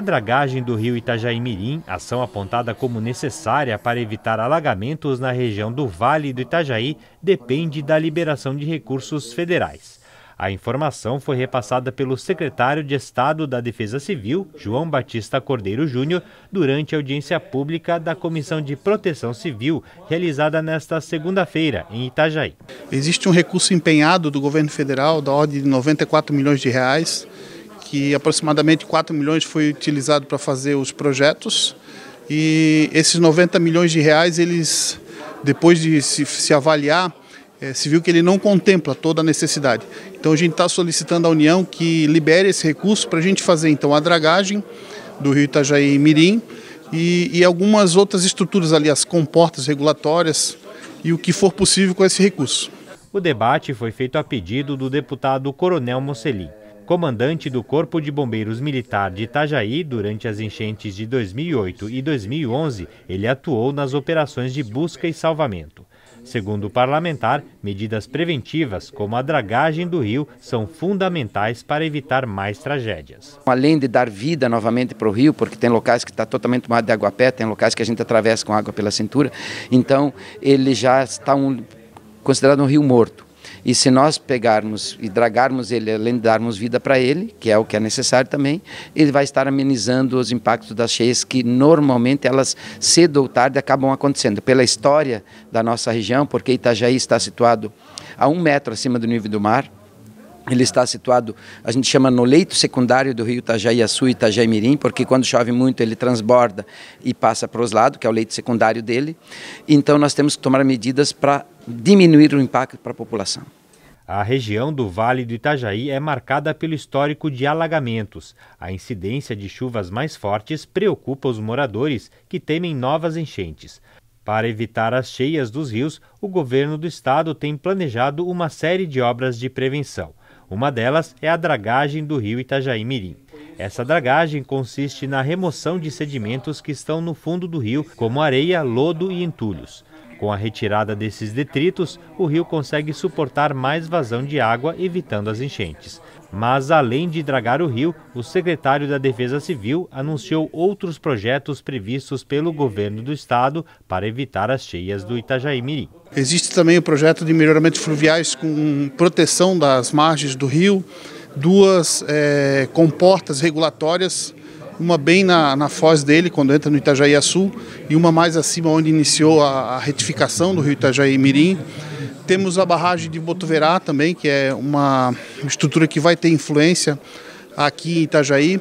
a dragagem do rio Itajaí-Mirim, ação apontada como necessária para evitar alagamentos na região do Vale do Itajaí, depende da liberação de recursos federais. A informação foi repassada pelo secretário de Estado da Defesa Civil, João Batista Cordeiro Júnior, durante a audiência pública da Comissão de Proteção Civil, realizada nesta segunda-feira, em Itajaí. Existe um recurso empenhado do governo federal, da ordem de 94 milhões de reais, que aproximadamente 4 milhões foi utilizado para fazer os projetos e esses 90 milhões de reais, eles, depois de se, se avaliar, é, se viu que ele não contempla toda a necessidade. Então a gente está solicitando à União que libere esse recurso para a gente fazer então a dragagem do rio Itajaí e Mirim e, e algumas outras estruturas, ali as comportas regulatórias e o que for possível com esse recurso. O debate foi feito a pedido do deputado Coronel Mocelin comandante do Corpo de Bombeiros Militar de Itajaí durante as enchentes de 2008 e 2011, ele atuou nas operações de busca e salvamento. Segundo o parlamentar, medidas preventivas, como a dragagem do rio, são fundamentais para evitar mais tragédias. Além de dar vida novamente para o rio, porque tem locais que está totalmente tomado de água pé, tem locais que a gente atravessa com água pela cintura, então ele já está um, considerado um rio morto. E se nós pegarmos e dragarmos ele, além de darmos vida para ele, que é o que é necessário também, ele vai estar amenizando os impactos das cheias que normalmente elas cedo ou tarde acabam acontecendo. Pela história da nossa região, porque Itajaí está situado a um metro acima do nível do mar, ele está situado, a gente chama no leito secundário do rio Itajaiaçu e Itajaimirim, porque quando chove muito ele transborda e passa para os lados, que é o leito secundário dele. Então nós temos que tomar medidas para diminuir o impacto para a população. A região do Vale do Itajaí é marcada pelo histórico de alagamentos. A incidência de chuvas mais fortes preocupa os moradores, que temem novas enchentes. Para evitar as cheias dos rios, o governo do estado tem planejado uma série de obras de prevenção. Uma delas é a dragagem do rio Itajaí Mirim. Essa dragagem consiste na remoção de sedimentos que estão no fundo do rio, como areia, lodo e entulhos. Com a retirada desses detritos, o rio consegue suportar mais vazão de água, evitando as enchentes. Mas, além de dragar o rio, o secretário da Defesa Civil anunciou outros projetos previstos pelo governo do estado para evitar as cheias do Itajaí Mirim. Existe também o projeto de melhoramentos fluviais com proteção das margens do rio, duas é, comportas regulatórias uma bem na, na foz dele, quando entra no Itajaí Sul, e uma mais acima, onde iniciou a, a retificação do rio Itajaí Mirim. Temos a barragem de Botuverá também, que é uma estrutura que vai ter influência aqui em Itajaí.